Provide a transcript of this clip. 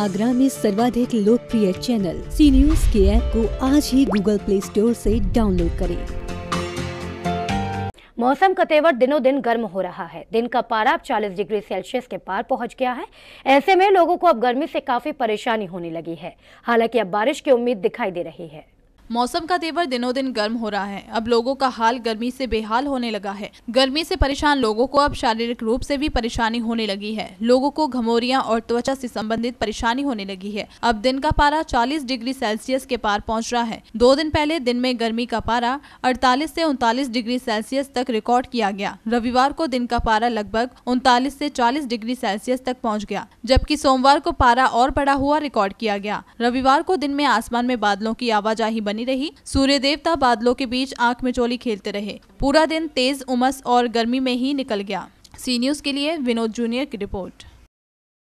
आगरा में सर्वाधिक लोकप्रिय चैनल सी न्यूज के ऐप को आज ही गूगल प्ले स्टोर से डाउनलोड करें मौसम का तेवर दिनों दिन गर्म हो रहा है दिन का पारा अब 40 डिग्री सेल्सियस के पार पहुंच गया है ऐसे में लोगों को अब गर्मी से काफी परेशानी होने लगी है हालांकि अब बारिश की उम्मीद दिखाई दे रही है मौसम का तेवर दिनों दिन गर्म हो रहा है अब लोगों का हाल गर्मी से बेहाल होने लगा है गर्मी से परेशान लोगों को अब शारीरिक रूप से भी परेशानी होने लगी है लोगों को घमोरिया और त्वचा से संबंधित परेशानी होने लगी है अब दिन का पारा 40 डिग्री सेल्सियस के पार पहुंच रहा है दो दिन पहले दिन में गर्मी का पारा अड़तालीस ऐसी उनतालीस डिग्री सेल्सियस तक रिकॉर्ड किया गया रविवार को दिन का पारा लगभग उनतालीस ऐसी चालीस डिग्री सेल्सियस तक पहुँच गया जबकि सोमवार को पारा और बड़ा हुआ रिकॉर्ड किया गया रविवार को दिन में आसमान में बादलों की आवाजाही बनी बनी रही सूर्य देवता बादलों के बीच आंख में चोली खेलते रहे पूरा दिन तेज उमस और गर्मी में ही निकल गया सी न्यूज के लिए विनोद जूनियर की रिपोर्ट